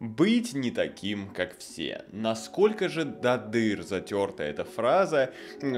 быть не таким, как все. Насколько же до дыр затерта эта фраза,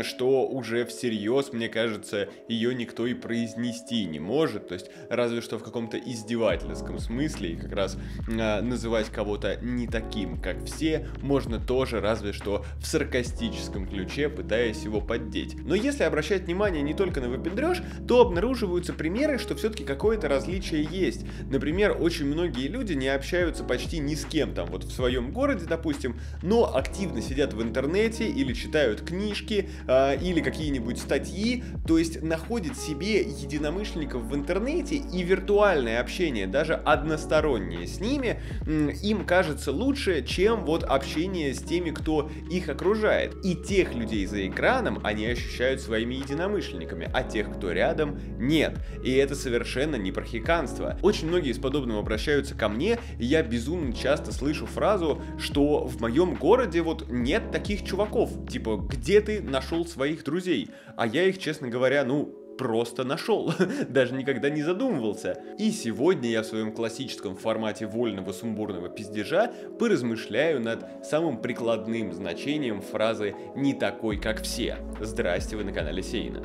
что уже всерьез, мне кажется, ее никто и произнести не может. То есть, разве что в каком-то издевательском смысле, и как раз э, называть кого-то не таким, как все, можно тоже, разве что в саркастическом ключе, пытаясь его поддеть. Но если обращать внимание не только на выпендреж, то обнаруживаются примеры, что все-таки какое-то различие есть. Например, очень многие люди не общаются почти ни ни с кем там вот в своем городе, допустим, но активно сидят в интернете или читают книжки э, или какие-нибудь статьи, то есть находит себе единомышленников в интернете и виртуальное общение, даже одностороннее с ними, э, им кажется лучше, чем вот общение с теми, кто их окружает. И тех людей за экраном они ощущают своими единомышленниками, а тех, кто рядом, нет. И это совершенно не прохиканство. Очень многие из подобного обращаются ко мне, и я безумно часто слышу фразу, что в моем городе вот нет таких чуваков. Типа, где ты нашел своих друзей? А я их, честно говоря, ну, просто нашел, даже никогда не задумывался. И сегодня я в своем классическом формате вольного сумбурного пиздежа поразмышляю над самым прикладным значением фразы «не такой, как все». Здрасте, вы на канале Сейна.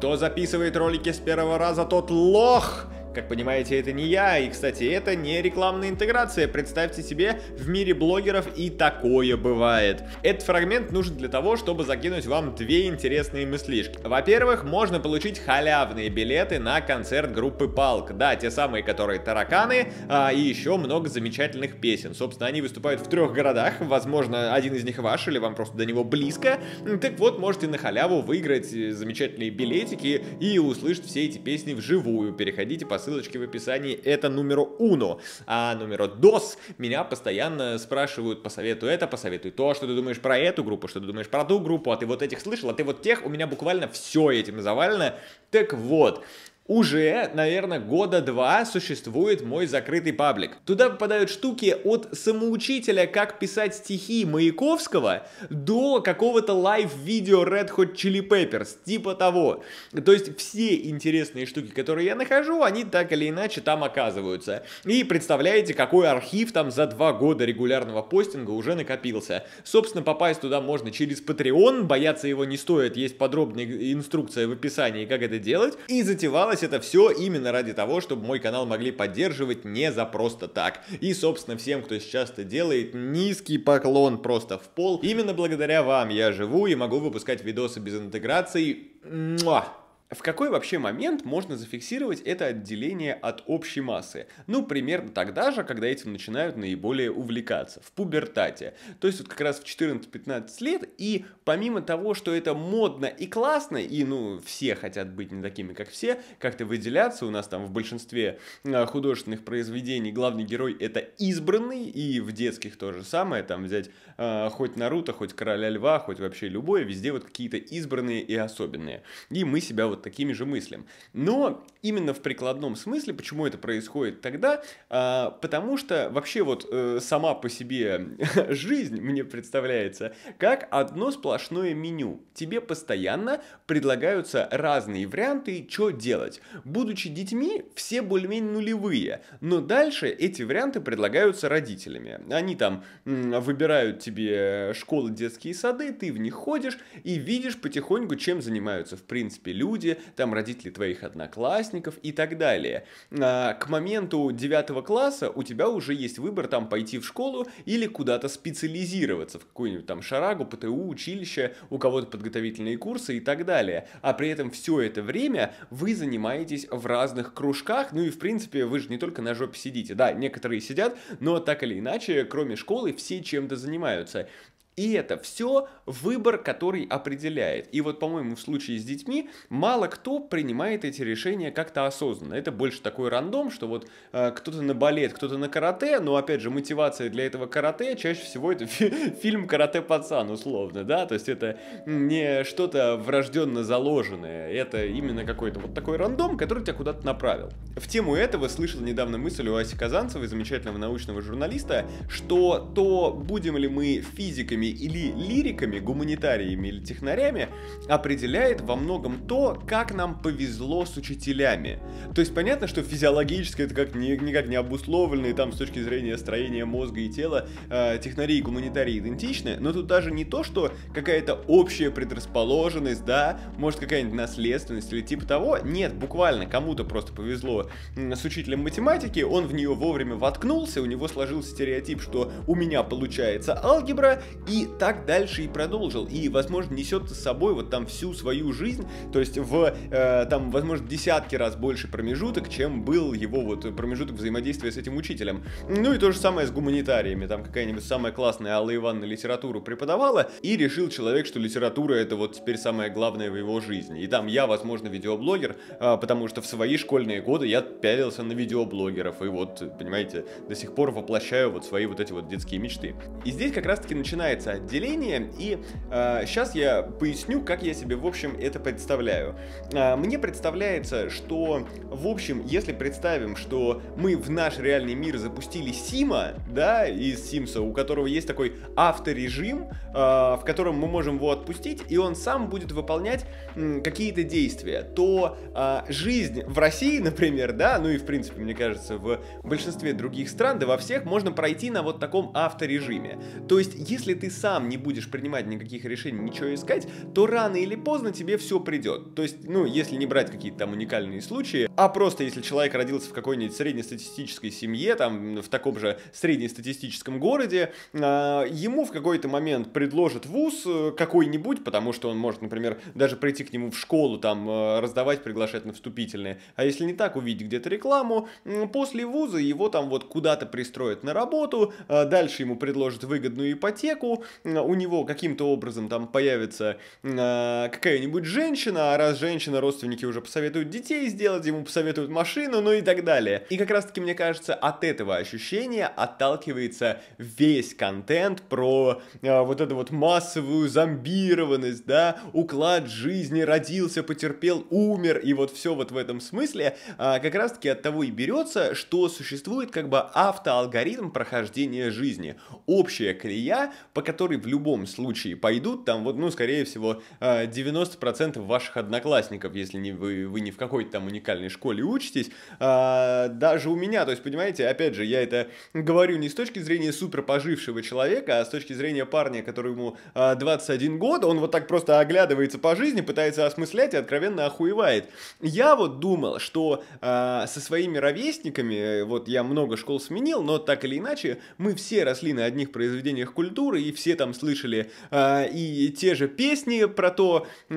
Кто записывает ролики с первого раза, тот лох! Как понимаете, это не я, и, кстати, это не рекламная интеграция. Представьте себе, в мире блогеров и такое бывает. Этот фрагмент нужен для того, чтобы закинуть вам две интересные мыслишки. Во-первых, можно получить халявные билеты на концерт группы Палк. Да, те самые, которые тараканы, а, и еще много замечательных песен. Собственно, они выступают в трех городах, возможно, один из них ваш, или вам просто до него близко. Так вот, можете на халяву выиграть э, замечательные билетики и услышать все эти песни вживую. Переходите по ссылочке в описании, это номер uno А номер dos меня постоянно спрашивают, посоветую это, посоветую то, что ты думаешь про эту группу, что ты думаешь про ту группу, а ты вот этих слышал, а ты вот тех, у меня буквально все этим завалено. Так вот, уже, наверное, года два существует мой закрытый паблик. Туда попадают штуки от самоучителя, как писать стихи Маяковского, до какого-то лайв-видео Red Hot Chili Peppers, типа того. То есть все интересные штуки, которые я нахожу, они так или иначе там оказываются. И представляете, какой архив там за два года регулярного постинга уже накопился. Собственно, попасть туда можно через Patreon, бояться его не стоит, есть подробная инструкция в описании, как это делать. И затевалось делалось это все именно ради того, чтобы мой канал могли поддерживать не за просто так. И, собственно, всем, кто сейчас это делает, низкий поклон просто в пол. Именно благодаря вам я живу и могу выпускать видосы без интеграции. Муа! В какой вообще момент можно зафиксировать это отделение от общей массы? Ну, примерно тогда же, когда этим начинают наиболее увлекаться, в пубертате. То есть вот как раз в 14-15 лет, и помимо того, что это модно и классно, и, ну, все хотят быть не такими, как все, как-то выделяться, у нас там в большинстве э, художественных произведений главный герой — это избранный, и в детских то же самое, там взять э, хоть Наруто, хоть Короля Льва, хоть вообще любое, везде вот какие-то избранные и особенные. И мы себя вот вот такими же мыслям. Но именно в прикладном смысле, почему это происходит тогда, а, потому что вообще вот э, сама по себе жизнь мне представляется как одно сплошное меню. Тебе постоянно предлагаются разные варианты, что делать. Будучи детьми, все более-менее нулевые, но дальше эти варианты предлагаются родителями. Они там выбирают тебе э, школы, детские сады, ты в них ходишь и видишь потихоньку, чем занимаются в принципе люди, люди, там родители твоих одноклассников и так далее. А, к моменту 9 класса у тебя уже есть выбор там пойти в школу или куда-то специализироваться, в какую-нибудь там шарагу, ПТУ, училище, у кого-то подготовительные курсы и так далее. А при этом все это время вы занимаетесь в разных кружках, ну и в принципе вы же не только на жопе сидите, да, некоторые сидят, но так или иначе, кроме школы, все чем-то занимаются. И это все выбор, который определяет. И вот, по-моему, в случае с детьми мало кто принимает эти решения как-то осознанно. Это больше такой рандом, что вот э, кто-то на балет, кто-то на карате, но, опять же, мотивация для этого карате чаще всего это фи- фильм «Карате-пацан», условно, да? То есть это не что-то врожденно заложенное, это именно какой-то вот такой рандом, который тебя куда-то направил. В тему этого слышал недавно мысль у Аси Казанцевой, замечательного научного журналиста, что то, будем ли мы физиками физиками или лириками, гуманитариями или технарями, определяет во многом то, как нам повезло с учителями. То есть понятно, что физиологически это как никак не обусловлено, и там с точки зрения строения мозга и тела э, технари и гуманитарии идентичны, но тут даже не то, что какая-то общая предрасположенность, да, может какая-нибудь наследственность или типа того, нет, буквально кому-то просто повезло с учителем математики, он в нее вовремя воткнулся, у него сложился стереотип, что у меня получается алгебра, и так дальше и продолжил. И, возможно, несет с собой вот там всю свою жизнь, то есть в э, там, возможно, десятки раз больше промежуток, чем был его вот промежуток взаимодействия с этим учителем. Ну и то же самое с гуманитариями. Там какая-нибудь самая классная Алла Ивановна литературу преподавала, и решил человек, что литература это вот теперь самое главное в его жизни. И там я, возможно, видеоблогер, э, потому что в свои школьные годы я пялился на видеоблогеров, и вот, понимаете, до сих пор воплощаю вот свои вот эти вот детские мечты. И здесь как раз-таки начинает называется отделение, и э, сейчас я поясню, как я себе, в общем, это представляю. Э, мне представляется, что, в общем, если представим, что мы в наш реальный мир запустили Сима, да, из Симса, у которого есть такой авторежим, э, в котором мы можем его отпустить, и он сам будет выполнять э, какие-то действия, то э, жизнь в России, например, да, ну и, в принципе, мне кажется, в большинстве других стран, да во всех, можно пройти на вот таком авторежиме. То есть, если ты сам не будешь принимать никаких решений, ничего искать, то рано или поздно тебе все придет. То есть, ну, если не брать какие-то там уникальные случаи, а просто если человек родился в какой-нибудь среднестатистической семье, там, в таком же среднестатистическом городе, а, ему в какой-то момент предложат вуз э, какой-нибудь, потому что он может, например, даже прийти к нему в школу, там, э, раздавать, приглашать на вступительные. А если не так, увидеть где-то рекламу, после вуза его там вот куда-то пристроят на работу, э, дальше ему предложат выгодную ипотеку, у него каким-то образом там появится э, какая-нибудь женщина, а раз женщина, родственники уже посоветуют детей сделать, ему посоветуют машину, ну и так далее. И как раз-таки, мне кажется, от этого ощущения отталкивается весь контент про э, вот эту вот массовую зомбированность, да, уклад жизни, родился, потерпел, умер, и вот все вот в этом смысле э, как раз-таки от того и берется, что существует как бы автоалгоритм прохождения жизни. Общая клея, по которые в любом случае пойдут, там вот, ну, скорее всего, 90% э, ваших одноклассников, если не вы, вы не в какой-то там уникальной школе учитесь, а, даже у меня, то есть, понимаете, опять же, я это говорю не с точки зрения супер пожившего человека, а с точки зрения парня, которому э, а, 21 год, он вот так просто оглядывается по жизни, пытается осмыслять и откровенно охуевает. Я вот думал, что а, со своими ровесниками, вот я много школ сменил, но так или иначе, мы все росли на одних произведениях культуры, и все там слышали э, и те же песни про то, э,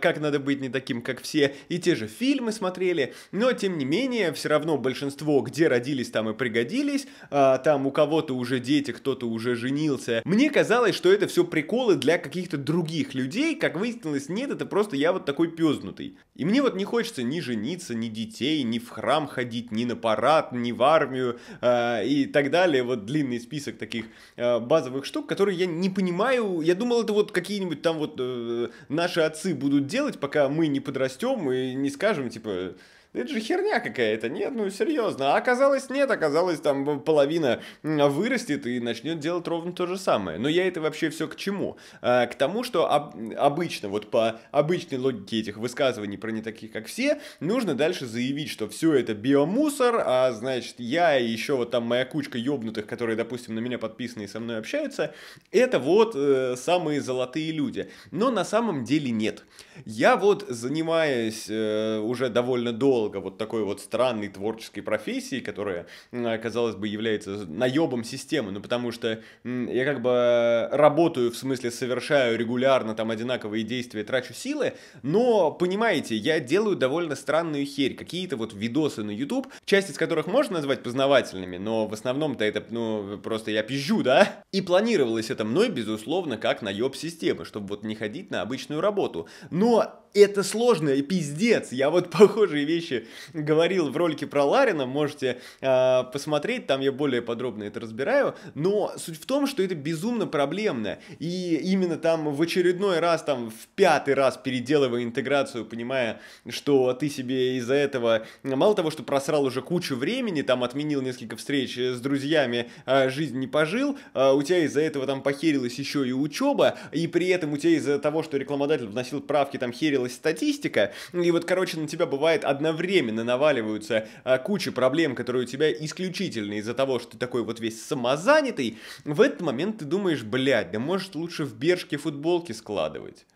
как надо быть не таким, как все, и те же фильмы смотрели, но тем не менее, все равно большинство, где родились, там и пригодились, э, там у кого-то уже дети, кто-то уже женился. Мне казалось, что это все приколы для каких-то других людей, как выяснилось, нет, это просто я вот такой пёзнутый. И мне вот не хочется ни жениться, ни детей, ни в храм ходить, ни на парад, ни в армию э, и так далее. Вот длинный список таких э, базовых штук, которые я не понимаю. Я думал, это вот какие-нибудь там вот э, наши отцы будут делать, пока мы не подрастем и не скажем, типа, ну, это же херня какая-то, нет, ну серьезно. А оказалось нет, оказалось там половина вырастет и начнет делать ровно то же самое. Но я это вообще все к чему? А, к тому, что об, обычно, вот по обычной логике этих высказываний про не таких, как все, нужно дальше заявить, что все это биомусор, а значит я и еще вот там моя кучка ёбнутых, которые, допустим, на меня подписаны и со мной общаются, это вот э, самые золотые люди. Но на самом деле нет. Я вот занимаюсь э, уже довольно долго идеолога вот такой вот странной творческой профессии, которая, а, казалось бы, является наебом системы, ну потому что я как бы э, работаю, в смысле совершаю регулярно там одинаковые действия, трачу силы, но, понимаете, я делаю довольно странную херь, какие-то вот видосы на YouTube, часть из которых можно назвать познавательными, но в основном-то это, ну, просто я пизжу, да? И планировалось это мной, безусловно, как наеб системы, чтобы вот не ходить на обычную работу. Но это сложно, и пиздец. Я вот похожие вещи говорил в ролике про Ларина, можете э, посмотреть, там я более подробно это разбираю. Но суть в том, что это безумно проблемно. И именно там в очередной раз, там в пятый раз переделывая интеграцию, понимая, что ты себе из-за этого, мало того, что просрал уже кучу времени, там отменил несколько встреч с друзьями, э, жизнь не пожил, э, у тебя из-за этого там похерилась еще и учеба, и при этом у тебя из-за того, что рекламодатель вносил правки, там херил проверилась статистика, и вот, короче, на тебя бывает одновременно наваливаются а, куча проблем, которые у тебя исключительно из-за того, что ты такой вот весь самозанятый, в этот момент ты думаешь, блядь, да может лучше в бершке футболки складывать.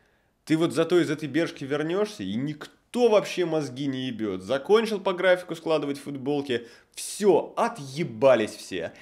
Ты вот зато из этой бершки вернешься, и никто вообще мозги не ебет. Закончил по графику складывать футболки, все, отъебались все.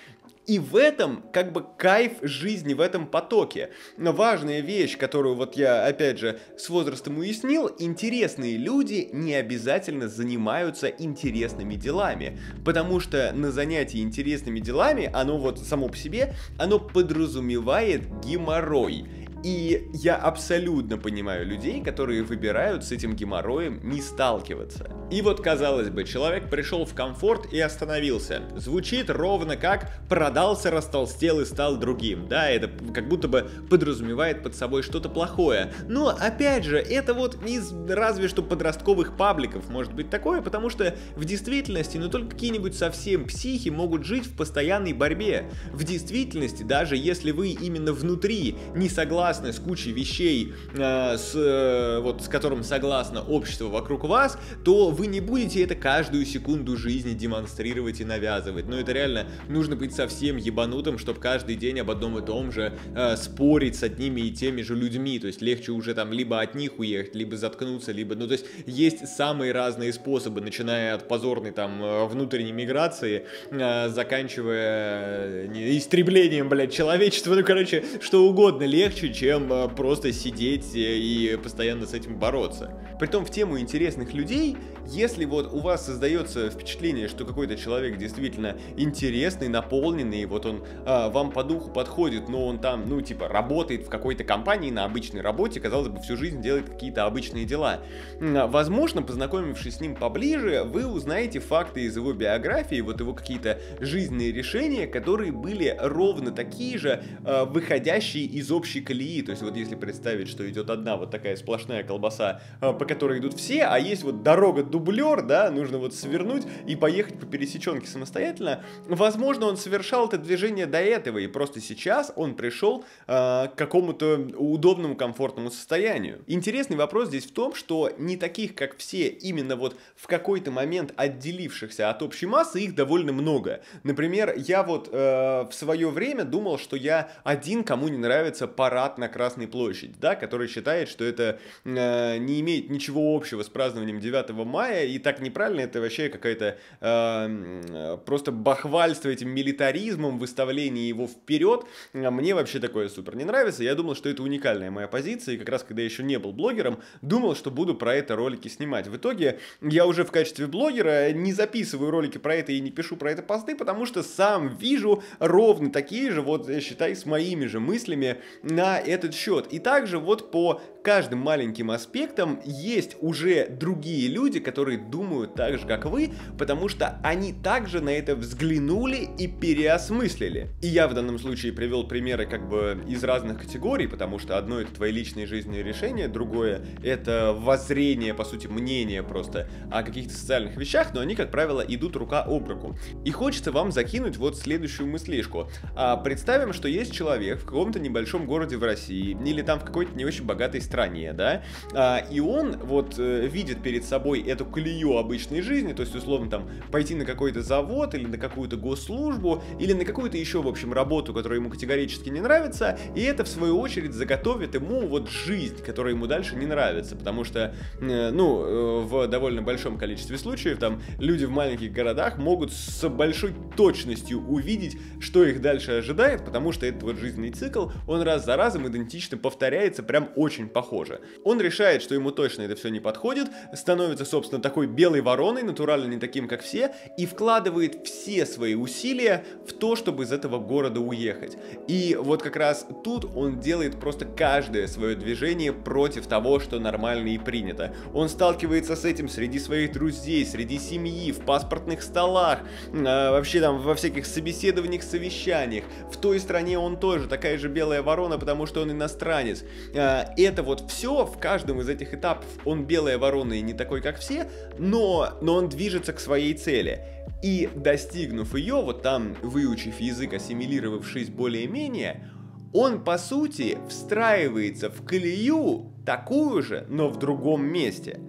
И в этом как бы кайф жизни, в этом потоке. Но важная вещь, которую вот я, опять же, с возрастом уяснил, интересные люди не обязательно занимаются интересными делами. Потому что на занятии интересными делами, оно вот само по себе, оно подразумевает геморрой. И я абсолютно понимаю людей, которые выбирают с этим геморроем не сталкиваться. И вот, казалось бы, человек пришел в комфорт и остановился. Звучит ровно как «продался, растолстел и стал другим». Да, это как будто бы подразумевает под собой что-то плохое. Но, опять же, это вот из разве что подростковых пабликов может быть такое, потому что в действительности, ну только какие-нибудь совсем психи могут жить в постоянной борьбе. В действительности, даже если вы именно внутри не согласны согласны с кучей вещей, э, с, э, вот, с которым согласно общество вокруг вас, то вы не будете это каждую секунду жизни демонстрировать и навязывать. Но ну, это реально нужно быть совсем ебанутым, чтобы каждый день об одном и том же э, спорить с одними и теми же людьми. То есть легче уже там либо от них уехать, либо заткнуться, либо... Ну, то есть есть самые разные способы, начиная от позорной там э, внутренней миграции, э, заканчивая э, истреблением, блядь, человечества. Ну, короче, что угодно легче, чем э, просто сидеть э, и постоянно с этим бороться. Притом в тему интересных людей, если вот у вас создается впечатление, что какой-то человек действительно интересный, наполненный, вот он а, вам по духу подходит, но он там, ну, типа, работает в какой-то компании на обычной работе, казалось бы, всю жизнь делает какие-то обычные дела. А, возможно, познакомившись с ним поближе, вы узнаете факты из его биографии, вот его какие-то жизненные решения, которые были ровно такие же, а, выходящие из общей колеи колеи, то есть вот если представить, что идет одна вот такая сплошная колбаса, а, по которой идут все, а есть вот дорога-дублер, да, нужно вот свернуть и поехать по пересеченке самостоятельно, возможно, он совершал это движение до этого, и просто сейчас он пришел э, а, к какому-то удобному, комфортному состоянию. Интересный вопрос здесь в том, что не таких, как все, именно вот в какой-то момент отделившихся от общей массы, их довольно много. Например, я вот э, в свое время думал, что я один, кому не нравится парад на Красной площади, да, который считает, что это э, не имеет ничего общего с празднованием 9 мая, и так неправильно, это вообще какая-то э, просто бахвальство этим милитаризмом, выставление его вперед. А мне вообще такое супер не нравится. Я думал, что это уникальная моя позиция, и как раз когда я еще не был блогером, думал, что буду про это ролики снимать. В итоге я уже в качестве блогера не записываю ролики про это и не пишу про это посты, потому что сам вижу ровно такие же, вот э, считай, с моими же мыслями на этот счет. И также вот по каждым маленьким аспектам есть уже другие люди, которые думают так же, как вы, потому что они также на это взглянули и переосмыслили. И я в данном случае привел примеры как бы из разных категорий, потому что одно это твои личные жизненные решения, другое это воззрение, по сути, мнение просто о каких-то социальных вещах, но они, как правило, идут рука об руку. И хочется вам закинуть вот следующую мыслишку. А, представим, что есть человек в каком-то небольшом городе в России, России или там в какой-то не очень богатой стране, да, а, и он вот э, видит перед собой эту клею обычной жизни, то есть условно там пойти на какой-то завод или на какую-то госслужбу или на какую-то еще, в общем, работу, которая ему категорически не нравится, и это в свою очередь заготовит ему вот жизнь, которая ему дальше не нравится, потому что, э, ну, э, в довольно большом количестве случаев там люди в маленьких городах могут с большой точностью увидеть, что их дальше ожидает, потому что этот вот жизненный цикл, он раз за разом идентично, повторяется прям очень похоже. Он решает, что ему точно это все не подходит, становится, собственно, такой белой вороной, натурально не таким, как все, и вкладывает все свои усилия в то, чтобы из этого города уехать. И вот как раз тут он делает просто каждое свое движение против того, что нормально и принято. Он сталкивается с этим среди своих друзей, среди семьи, в паспортных столах, э, вообще там во всяких собеседованиях, совещаниях. В той стране он тоже такая же белая ворона, потому что он иностранец. А, это вот все в каждом из этих этапов. Он белая ворона и не такой, как все, но, но он движется к своей цели. И достигнув ее, вот там, выучив язык, ассимилировавшись более-менее, он, по сути, встраивается в колею такую же, но в другом месте.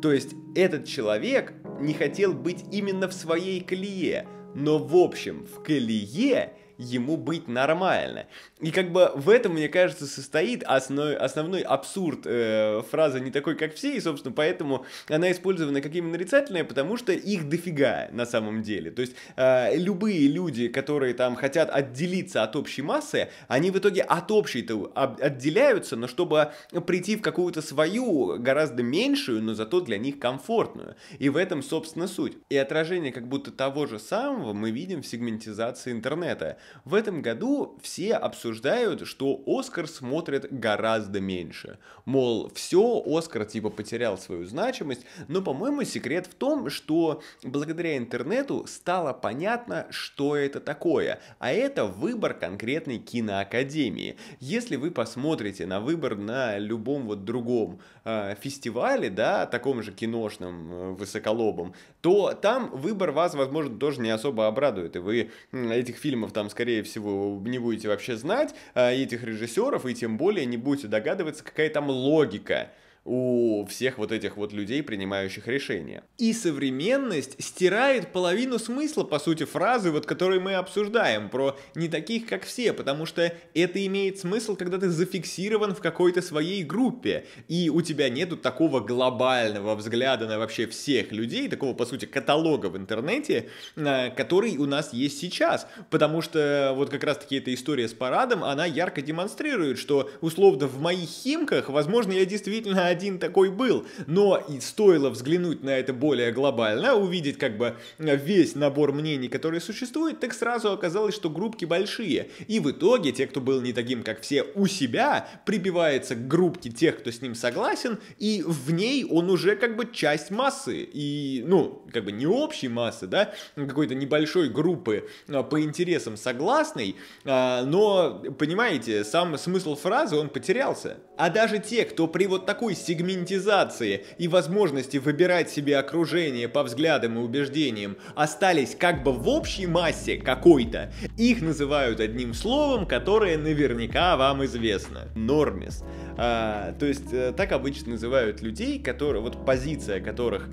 То есть этот человек не хотел быть именно в своей колее, но в общем в колее ему быть нормально. И как бы в этом, мне кажется, состоит основной, основной абсурд э, фраза «не такой, как все», и, собственно, поэтому она использована как именно нарицательная, потому что их дофига на самом деле. То есть э, любые люди, которые там хотят отделиться от общей массы, они в итоге от общей-то отделяются, но чтобы прийти в какую-то свою, гораздо меньшую, но зато для них комфортную. И в этом, собственно, суть. И отражение как будто того же самого мы видим в сегментизации интернета. В этом году все обсуждают, что Оскар смотрят гораздо меньше. Мол, все, Оскар типа потерял свою значимость, но, по-моему, секрет в том, что благодаря интернету стало понятно, что это такое, а это выбор конкретной киноакадемии. Если вы посмотрите на выбор на любом вот другом э, фестивале, да, таком же киношном э, высоколобом, то там выбор вас, возможно, тоже не особо обрадует, и вы этих фильмов там, скажем, скорее всего, не будете вообще знать э, этих режиссеров, и тем более не будете догадываться, какая там логика у всех вот этих вот людей, принимающих решения. И современность стирает половину смысла, по сути, фразы, вот которые мы обсуждаем, про не таких, как все, потому что это имеет смысл, когда ты зафиксирован в какой-то своей группе, и у тебя нету такого глобального взгляда на вообще всех людей, такого, по сути, каталога в интернете, э, который у нас есть сейчас, потому что вот как раз-таки эта история с парадом, она ярко демонстрирует, что условно в моих химках, возможно, я действительно один один такой был, но и стоило взглянуть на это более глобально, увидеть как бы э, весь набор мнений, которые существуют, так сразу оказалось, что группки большие. И в итоге те, кто был не таким, как все, у себя, прибивается к группке тех, кто с ним согласен, и в ней он уже как бы часть массы, и, ну, как бы не общей массы, да, какой-то небольшой группы э, по интересам согласной, э, но, понимаете, сам смысл фразы, он потерялся. А даже те, кто при вот такой сегментизации и возможности выбирать себе окружение по взглядам и убеждениям остались как бы в общей массе какой-то, их называют одним словом, которое наверняка вам известно – нормис. А, то есть э, так обычно называют людей, которые, вот позиция которых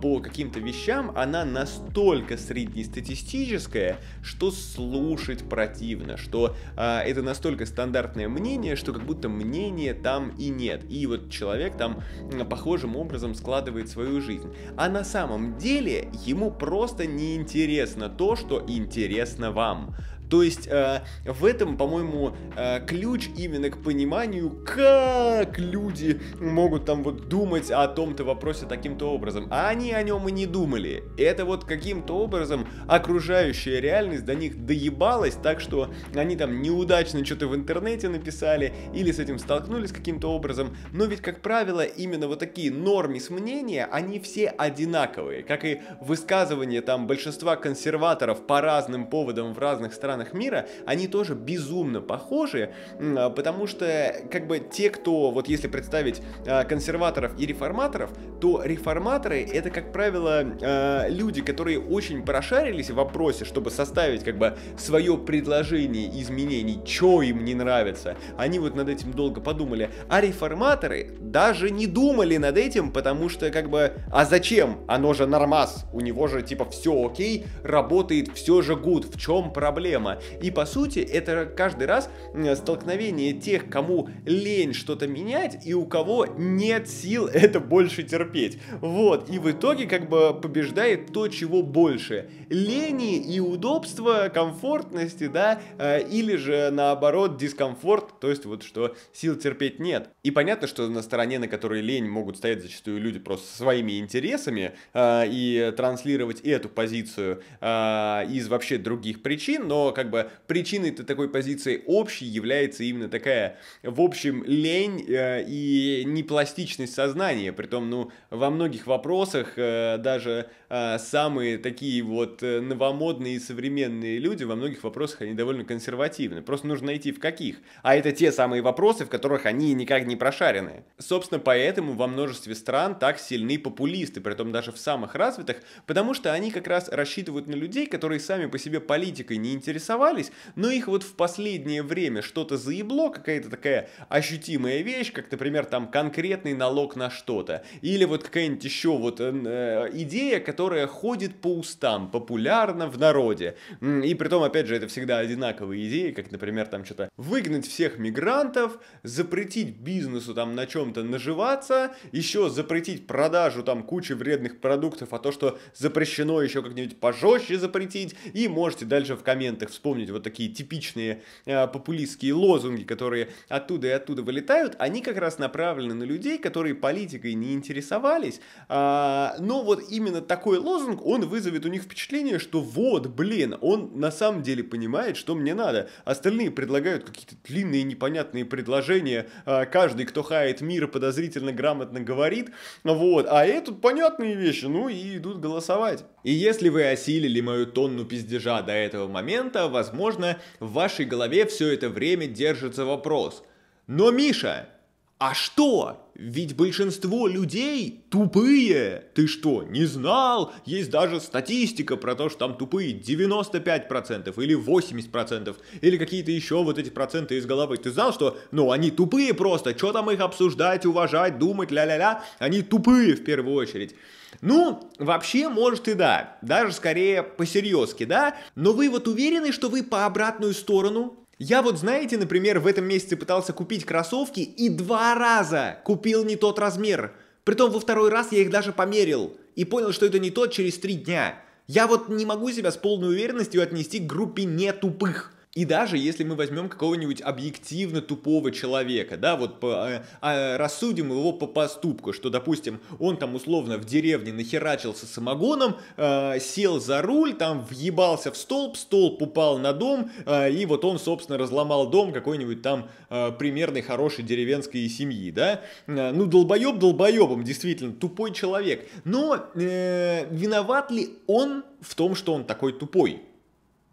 по каким-то вещам, она настолько среднестатистическая, что слушать противно, что а, это настолько стандартное мнение, что как будто мнения там и нет. И вот человек там похожим образом складывает свою жизнь. А на самом деле ему просто неинтересно то, что интересно вам. То есть э, в этом, по-моему, э, ключ именно к пониманию, как люди могут там вот думать о том-то вопросе таким-то образом. А они о нем и не думали. Это вот каким-то образом окружающая реальность до них доебалась, так что они там неудачно что-то в интернете написали или с этим столкнулись каким-то образом. Но ведь, как правило, именно вот такие нормы, с мнения, они все одинаковые. Как и высказывания там большинства консерваторов по разным поводам в разных странах странах мира, они тоже безумно похожи, а, потому что как бы те, кто, вот если представить а, консерваторов и реформаторов, то реформаторы это, как правило, а, люди, которые очень прошарились в вопросе, чтобы составить как бы свое предложение изменений, что им не нравится. Они вот над этим долго подумали. А реформаторы даже не думали над этим, потому что как бы, а зачем? Оно же нормас, у него же типа все окей, работает, все же гуд, в чем проблема? система. И по сути это каждый раз э, столкновение тех, кому лень что-то менять и у кого нет сил это больше терпеть. Вот, и в итоге как бы побеждает то, чего больше. Лени и удобства, комфортности, да, э, или же наоборот дискомфорт, то есть вот что сил терпеть нет. И понятно, что на стороне, на которой лень могут стоять зачастую люди просто своими интересами э, и транслировать эту позицию из вообще других причин, но как бы причиной такой позиции общей является именно такая, в общем, лень э, и непластичность сознания. Притом, ну, во многих вопросах э, даже э, самые такие вот э, новомодные и современные люди во многих вопросах они довольно консервативны. Просто нужно найти в каких. А это те самые вопросы, в которых они никак не прошарены. Собственно, поэтому во множестве стран так сильны популисты, притом даже в самых развитых, потому что они как раз рассчитывают на людей, которые сами по себе политикой не интересуются интересовались, но их вот в последнее время что-то заебло, какая-то такая ощутимая вещь, как, например, там конкретный налог на что-то, или вот какая-нибудь еще вот э, э, идея, которая ходит по устам, популярна в народе. И при том, опять же, это всегда одинаковые идеи, как, например, там что-то выгнать всех мигрантов, запретить бизнесу там на чем-то наживаться, еще запретить продажу там кучи вредных продуктов, а то, что запрещено еще как-нибудь пожестче запретить, и можете дальше в комментах вспомнить вот такие типичные э, популистские лозунги, которые оттуда и оттуда вылетают, они как раз направлены на людей, которые политикой не интересовались, э, но вот именно такой лозунг, он вызовет у них впечатление, что вот, блин, он на самом деле понимает, что мне надо. Остальные предлагают какие-то длинные непонятные предложения, э, каждый, кто хает мира, подозрительно грамотно говорит, вот, а это понятные вещи, ну и идут голосовать. И если вы осилили мою тонну пиздежа до этого момента, возможно, в вашей голове все это время держится вопрос. Но, Миша, а что? Ведь большинство людей тупые. Ты что, не знал? Есть даже статистика про то, что там тупые 95% или 80% или какие-то еще вот эти проценты из головы. Ты знал, что, ну, они тупые просто. Что там их обсуждать, уважать, думать, ля-ля-ля? Они тупые в первую очередь. Ну, вообще, может и да, даже скорее посерьезки, да, но вы вот уверены, что вы по обратную сторону? Я вот, знаете, например, в этом месяце пытался купить кроссовки и два раза купил не тот размер. Притом во второй раз я их даже померил и понял, что это не тот через три дня. Я вот не могу себя с полной уверенностью отнести к группе не тупых. И даже если мы возьмем какого-нибудь объективно тупого человека, да, вот по, э, а, рассудим его по поступку, что, допустим, он там условно в деревне нахерачился самогоном, э, сел за руль, там въебался в столб, столб упал на дом, э, и вот он, собственно, разломал дом какой-нибудь там э, примерной хорошей деревенской семьи, да. Э, ну, долбоеб долбоебом, действительно, тупой человек. Но э, виноват ли он в том, что он такой тупой?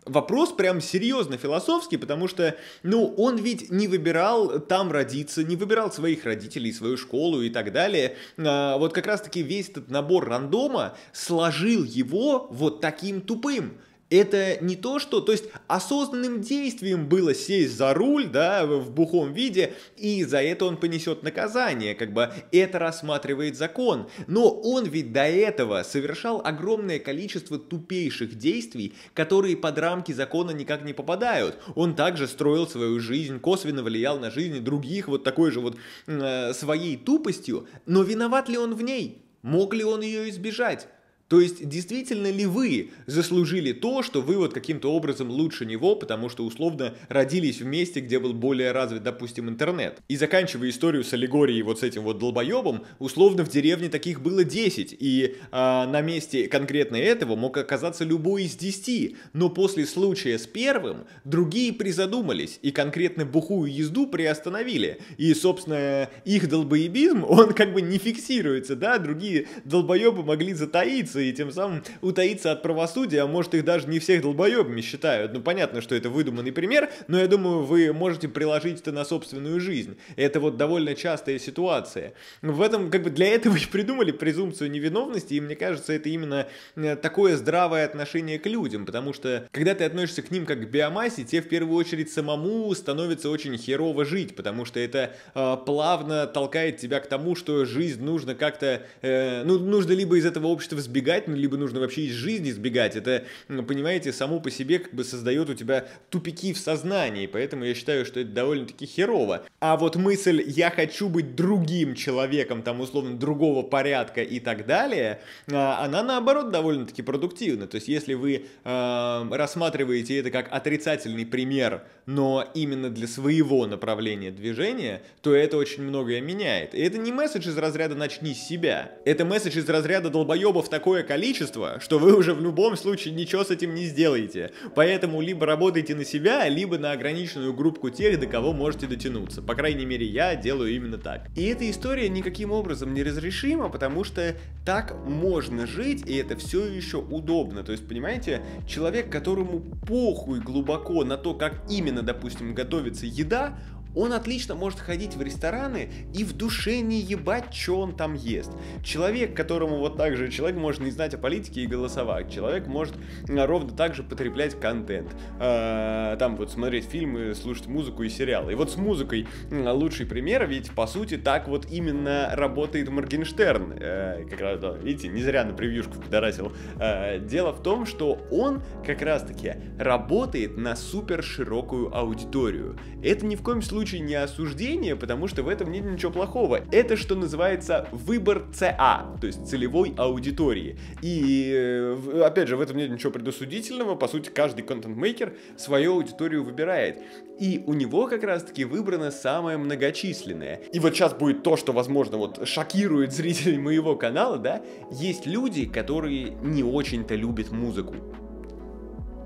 Вопрос прям серьезно философский, потому что, ну, он ведь не выбирал там родиться, не выбирал своих родителей, свою школу и так далее. А, вот как раз-таки весь этот набор рандома сложил его вот таким тупым это не то, что, то есть осознанным действием было сесть за руль, да, в бухом виде, и за это он понесет наказание, как бы это рассматривает закон. Но он ведь до этого совершал огромное количество тупейших действий, которые под рамки закона никак не попадают. Он также строил свою жизнь, косвенно влиял на жизнь других вот такой же вот э, своей тупостью, но виноват ли он в ней? Мог ли он ее избежать? То есть, действительно ли вы заслужили то, что вы вот каким-то образом лучше него, потому что условно родились в месте, где был более развит, допустим, интернет? И заканчивая историю с аллегорией вот с этим вот долбоебом, условно в деревне таких было 10, и э, на месте конкретно этого мог оказаться любой из 10, но после случая с первым другие призадумались и конкретно бухую езду приостановили. И, собственно, их долбоебизм, он как бы не фиксируется, да, другие долбоебы могли затаиться и тем самым утаиться от правосудия, а может их даже не всех долбоебами считают. Ну понятно, что это выдуманный пример, но я думаю, вы можете приложить это на собственную жизнь. Это вот довольно частая ситуация. В этом как бы для этого и придумали презумпцию невиновности, и мне кажется, это именно э, такое здравое отношение к людям, потому что когда ты относишься к ним как к биомассе, тебе в первую очередь самому становится очень херово жить, потому что это э, плавно толкает тебя к тому, что жизнь нужно как-то, э, ну, нужно либо из этого общества сбегать, избегать, ну, либо нужно вообще из жизни избегать. Это, понимаете, само по себе как бы создает у тебя тупики в сознании, поэтому я считаю, что это довольно-таки херово. А вот мысль «я хочу быть другим человеком», там, условно, другого порядка и так далее, а, она, наоборот, довольно-таки продуктивна. То есть, если вы э, рассматриваете это как отрицательный пример, но именно для своего направления движения, то это очень многое меняет. И это не месседж из разряда «начни с себя». Это месседж из разряда долбоебов такой, такое количество, что вы уже в любом случае ничего с этим не сделаете. Поэтому либо работайте на себя, либо на ограниченную группку тех, до кого можете дотянуться. По крайней мере, я делаю именно так. И эта история никаким образом не разрешима, потому что так можно жить, и это все еще удобно. То есть, понимаете, человек, которому похуй глубоко на то, как именно, допустим, готовится еда, он отлично может ходить в рестораны и в душе не ебать, что он там ест. Человек, которому вот так же, человек может не знать о политике и голосовать, человек может а, ровно так же потреблять контент, а, там вот смотреть фильмы, слушать музыку и сериалы. И вот с музыкой лучший пример, ведь по сути так вот именно работает Моргенштерн. Э, как раз, видите, не зря на превьюшку подорасил. Э, дело в том, что он как раз таки работает на супер широкую аудиторию. Это ни в коем случае случае не осуждение, потому что в этом нет ничего плохого. Это что называется выбор ЦА, то есть целевой аудитории. И э, опять же, в этом нет ничего предосудительного, по сути, каждый контент-мейкер свою аудиторию выбирает. И у него как раз-таки выбрано самое многочисленное. И вот сейчас будет то, что, возможно, вот шокирует зрителей моего канала, да? Есть люди, которые не очень-то любят музыку.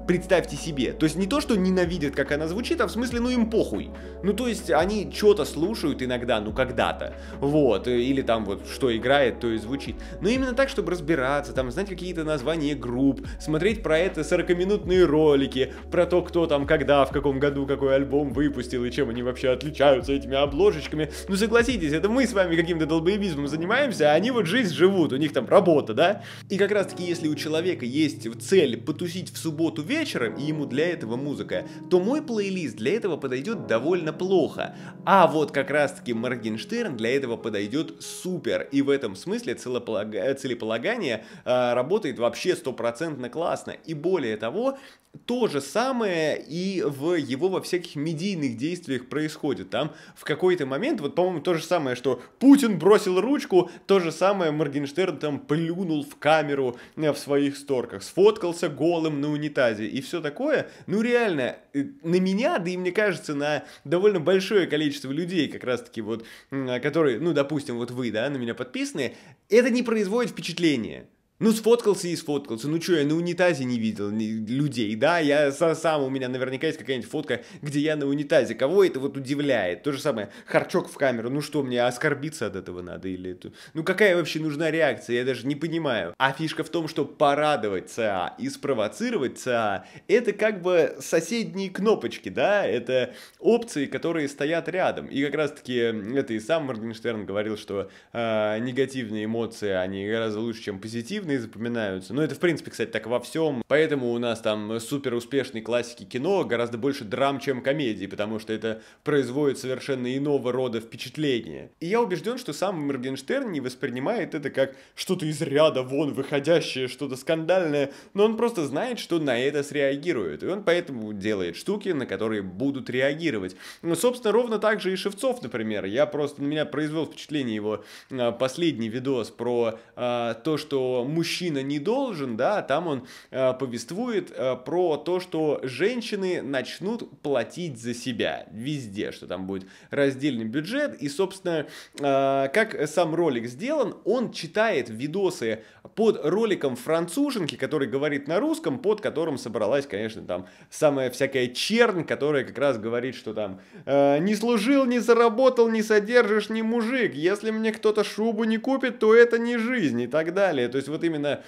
Представьте себе. То есть не то, что ненавидят, как она звучит, а в смысле, ну им похуй. Ну то есть они что-то слушают иногда, ну когда-то. Вот. Э, или там вот что играет, то и звучит. Но именно так, чтобы разбираться, там знать какие-то названия групп, смотреть про это 40-минутные ролики, про то, кто там когда, в каком году какой альбом выпустил и чем они вообще отличаются этими обложечками. Ну согласитесь, это мы с вами каким-то долбоебизмом занимаемся, а они вот жизнь живут, у них там работа, да? И как раз таки, если у человека есть цель потусить в субботу вечером, вечером, и ему для этого музыка, то мой плейлист для этого подойдет довольно плохо. А вот как раз-таки Моргенштерн для этого подойдет супер. И в этом смысле целеполаг... целеполагание э, работает вообще стопроцентно классно. И более того, то же самое и в его во всяких медийных действиях происходит. Там в какой-то момент, вот, по-моему, то же самое, что Путин бросил ручку, то же самое Моргенштерн там плюнул в камеру э, в своих сторках, сфоткался голым на унитазе и все такое. Ну, реально, э, на меня, да и мне кажется, на довольно большое количество людей, как раз-таки вот, а, которые, ну, допустим, вот вы, да, на меня подписаны, это не производит впечатления. Ну, сфоткался и сфоткался. Ну, что, я на унитазе не видел людей, да? Я сам, у меня наверняка есть какая-нибудь фотка, где я на унитазе. Кого это вот удивляет? То же самое, харчок в камеру. Ну что, мне оскорбиться от этого надо? Или это... Ну, какая вообще нужна реакция? Я даже не понимаю. А фишка в том, что порадовать ЦА и спровоцировать ЦА — это как бы соседние кнопочки, да? Это опции, которые стоят рядом. И как раз-таки это и сам Моргенштерн говорил, что э, негативные эмоции, они гораздо лучше, чем позитивные позитивные запоминаются. Ну, это, в принципе, кстати, так во всем. Поэтому у нас там супер успешные классики кино гораздо больше драм, чем комедий, потому что это производит совершенно иного рода впечатление. И я убежден, что сам Моргенштерн не воспринимает это как что-то из ряда вон выходящее, что-то скандальное, но он просто знает, что на это среагирует, и он поэтому делает штуки, на которые будут реагировать. Ну, собственно, ровно так же и Шевцов, например. Я просто, на меня произвел впечатление его а, последний видос про а, то, что мужчина не должен, да, там он э, повествует э, про то, что женщины начнут платить за себя везде, что там будет раздельный бюджет. И, собственно, э, как сам ролик сделан, он читает видосы под роликом француженки, который говорит на русском, под которым собралась, конечно, там самая всякая чернь, которая как раз говорит, что там э, не служил, не заработал, не содержишь, не мужик. Если мне кто-то шубу не купит, то это не жизнь и так далее. То есть вот именно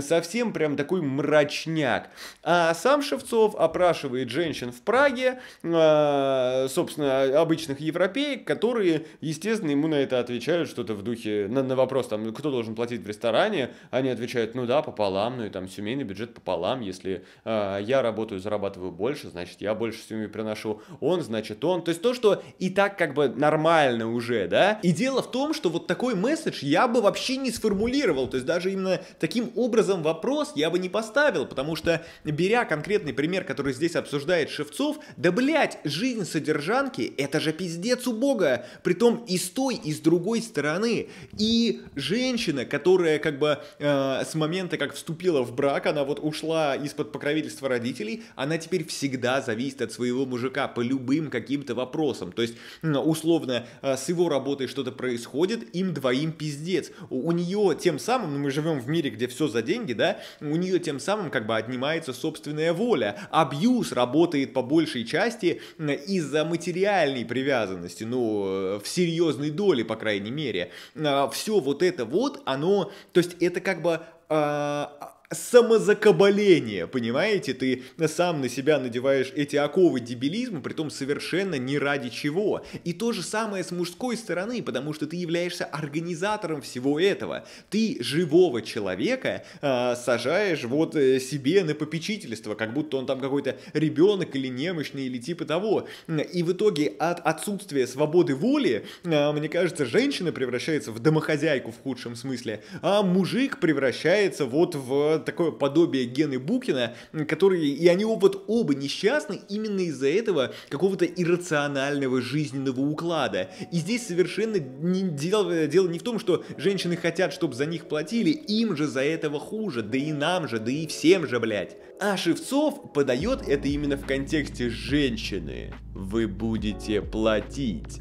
совсем прям такой мрачняк. А сам Шевцов опрашивает женщин в Праге, а, собственно, обычных европеек, которые, естественно, ему на это отвечают что-то в духе, на, на вопрос, там, кто должен платить в ресторане, они отвечают, ну да, пополам, ну и там семейный бюджет пополам, если а, я работаю, зарабатываю больше, значит, я больше семьи приношу, он, значит, он. То есть то, что и так как бы нормально уже, да? И дело в том, что вот такой месседж я бы вообще не сформулировал, то есть даже именно таким образом вопрос я бы не поставил, потому что, беря конкретный пример, который здесь обсуждает Шевцов, да блять, жизнь содержанки — это же пиздец убога, притом и с той, и с другой стороны. И женщина, которая как бы э, с момента, как вступила в брак, она вот ушла из-под покровительства родителей, она теперь всегда зависит от своего мужика по любым каким-то вопросам. То есть, условно, э, с его работой что-то происходит, им двоим пиздец. У, нее тем самым, ну, мы живем в мире, где все за деньги, да, у нее тем самым как бы отнимается собственная воля. Абьюз работает по большей части э, из-за материальной привязанности, ну, э, в серьезной доли по крайней мере. А все вот это вот, оно, то есть это как бы а, самозакабаление, понимаете? Ты сам на себя надеваешь эти оковы дебилизма, при том совершенно не ради чего. И то же самое с мужской стороны, потому что ты являешься организатором всего этого. Ты живого человека э, сажаешь вот э, себе на попечительство, как будто он там какой-то ребенок или немощный, или типа того. И в итоге от отсутствия свободы воли, э, мне кажется, женщина превращается в домохозяйку в худшем смысле, а мужик превращается вот в такое подобие Гены Букина, которые, и они вот оба несчастны именно из-за этого какого-то иррационального жизненного уклада. И здесь совершенно не, дело, дело не в том, что женщины хотят, чтобы за них платили, им же за этого хуже, да и нам же, да и всем же, блядь. А Шевцов подает это именно в контексте женщины. Вы будете платить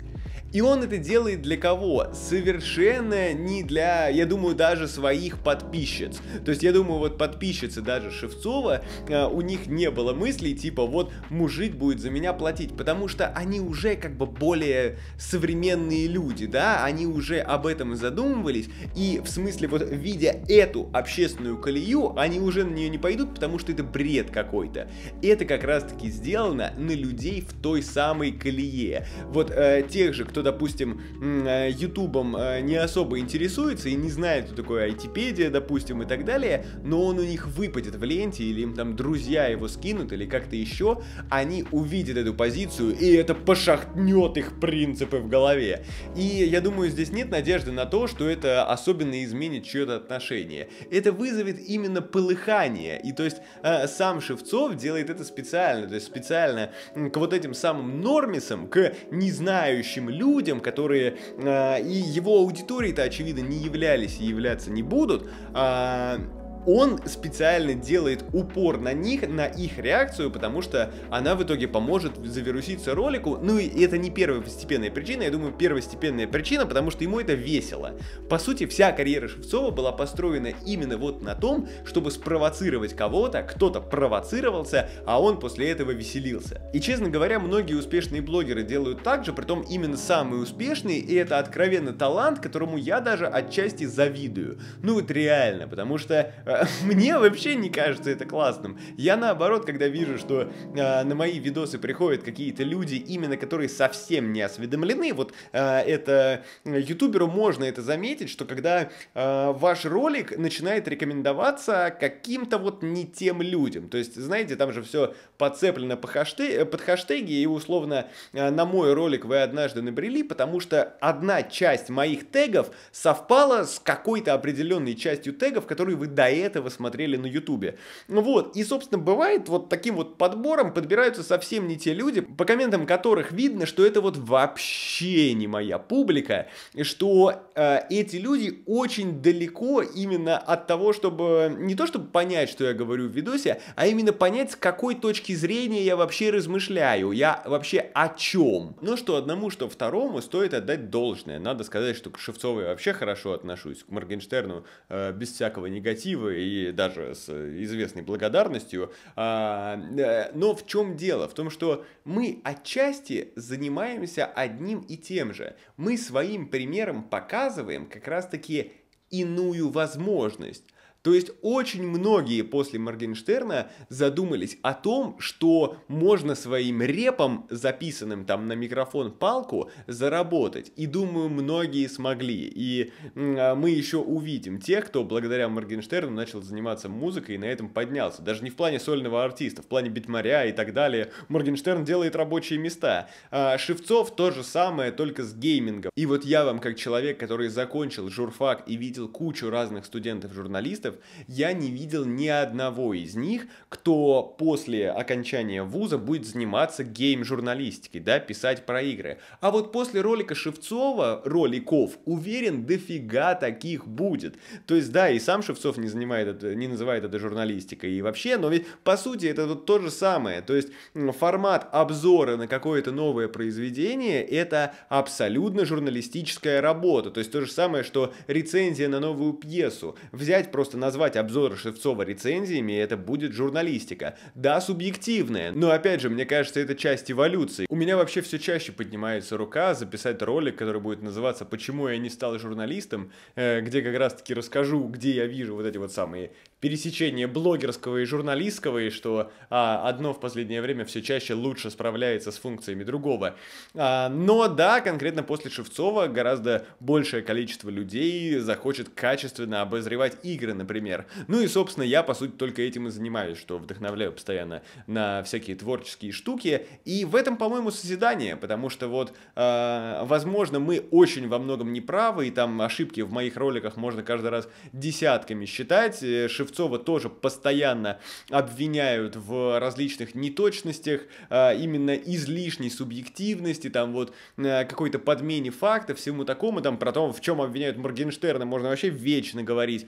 и он это делает для кого? Совершенно не для, я думаю, даже своих подписчиц. То есть, я думаю, вот подписчицы даже Шевцова, э, у них не было мыслей типа вот мужик будет за меня платить, потому что они уже как бы более современные люди, да, они уже об этом задумывались, и в смысле вот видя эту общественную колею, они уже на нее не пойдут, потому что это бред какой-то. Это как раз-таки сделано на людей в той самой колее. Вот э, тех же, кто кто, допустим, э, ютубом э, не особо интересуется и не знает, что такое айтипедия, допустим, и так далее, но он у них выпадет в ленте, или им там друзья его скинут, или как-то еще, они увидят эту позицию, и это пошахтнет их принципы в голове. И я думаю, здесь нет надежды на то, что это особенно изменит чье-то отношение. Это вызовет именно полыхание, и то есть э, сам Шевцов делает это специально, то есть специально к вот этим самым нормисам, к не знающим людям, людям, которые э, и его аудитории то очевидно, не являлись и являться не будут, а, он специально делает упор на них, на их реакцию, потому что она в итоге поможет завируситься ролику. Ну и это не первостепенная причина, я думаю, первостепенная причина, потому что ему это весело. По сути, вся карьера Шевцова была построена именно вот на том, чтобы спровоцировать кого-то, кто-то провоцировался, а он после этого веселился. И честно говоря, многие успешные блогеры делают так же, притом именно самые успешные, и это откровенно талант, которому я даже отчасти завидую. Ну вот реально, потому что Э, мне вообще не кажется это классным. Я наоборот, когда вижу, что э, на мои видосы приходят какие-то люди, именно которые совсем не осведомлены, вот э, это э, ютуберу можно это заметить, что когда э, ваш ролик начинает рекомендоваться каким-то вот не тем людям, то есть, знаете, там же все подцеплено по хэштег, э, под хэштеги, и условно э, на мой ролик вы однажды набрели, потому что одна часть моих тегов совпала с какой-то определенной частью тегов, которые вы до это вы смотрели на Ютубе. Ну вот, и, собственно, бывает, вот таким вот подбором подбираются совсем не те люди, по комментам которых видно, что это вот вообще не моя публика, и что э, эти люди очень далеко именно от того, чтобы, не то чтобы понять, что я говорю в видосе, а именно понять, с какой точки зрения я вообще размышляю, я вообще о чем. Ну что одному, что второму стоит отдать должное. Надо сказать, что к Шевцовой вообще хорошо отношусь, к Моргенштерну э, без всякого негатива, благодарю и даже с известной благодарностью. А, э, но в чем дело? В том, что мы отчасти занимаемся одним и тем же. Мы своим примером показываем как раз-таки иную возможность. То есть очень многие после Моргенштерна задумались о том, что можно своим репом, записанным там на микрофон палку, заработать. И думаю, многие смогли. И а, мы еще увидим тех, кто благодаря Моргенштерну начал заниматься музыкой и на этом поднялся. Даже не в плане сольного артиста, в плане битмаря и так далее. Моргенштерн делает рабочие места. А, Шевцов то же самое, только с геймингом. И вот я вам, как человек, который закончил журфак и видел кучу разных студентов-журналистов, специалистов, я не видел ни одного из них, кто после окончания вуза будет заниматься гейм-журналистикой, да, писать про игры. А вот после ролика Шевцова, роликов, уверен, дофига таких будет. То есть, да, и сам Шевцов не, занимает это, не называет это журналистикой и вообще, но ведь по сути это вот то же самое. То есть формат обзора на какое-то новое произведение это абсолютно журналистическая работа. То есть то же самое, что рецензия на новую пьесу. Взять просто назвать обзоры Шевцова рецензиями, это будет журналистика. Да, субъективная, но опять же, мне кажется, это часть эволюции. У меня вообще все чаще поднимается рука записать ролик, который будет называться «Почему я не стал журналистом», э, где как раз-таки расскажу, где я вижу вот эти вот самые пересечения блогерского и журналистского, и что а, одно в последнее время все чаще лучше справляется с функциями другого. А, но да, конкретно после Шевцова гораздо большее количество людей захочет качественно обозревать игры, например, например. Ну и, собственно, я, по сути, только этим и занимаюсь, что вдохновляю постоянно на всякие творческие штуки. И в этом, по-моему, созидание, потому что вот, э, возможно, мы очень во многом неправы, и там ошибки в моих роликах можно каждый раз десятками считать. Э, Шевцова тоже постоянно обвиняют в различных неточностях, э, именно излишней субъективности, там вот э, какой-то подмене фактов, всему такому, там про то, в чем обвиняют Моргенштерна, можно вообще вечно говорить.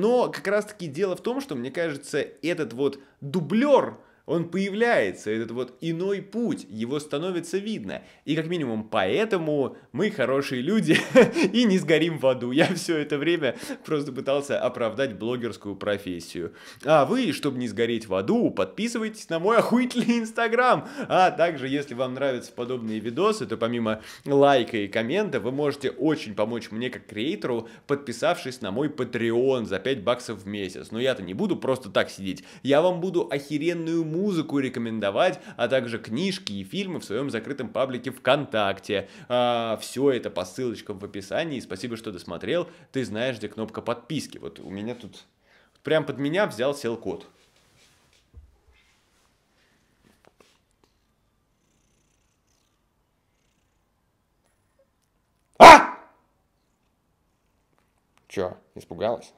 Но как раз-таки дело в том, что, мне кажется, этот вот дублер – он появляется, этот вот иной путь, его становится видно. И как минимум поэтому мы хорошие люди и не сгорим в аду. Я все это время просто пытался оправдать блогерскую профессию. А вы, чтобы не сгореть в аду, подписывайтесь на мой охуительный инстаграм. А также, если вам нравятся подобные видосы, то помимо лайка и коммента, вы можете очень помочь мне как креатору, подписавшись на мой Patreon за 5 баксов в месяц. Но я-то не буду просто так сидеть. Я вам буду охеренную музыку музыку рекомендовать, а также книжки и фильмы в своем закрытом паблике ВКонтакте. А, все это по ссылочкам в описании. И спасибо, что досмотрел. Ты знаешь, где кнопка подписки. Вот у меня тут прям под меня взял сел код. А! Чё, испугалась?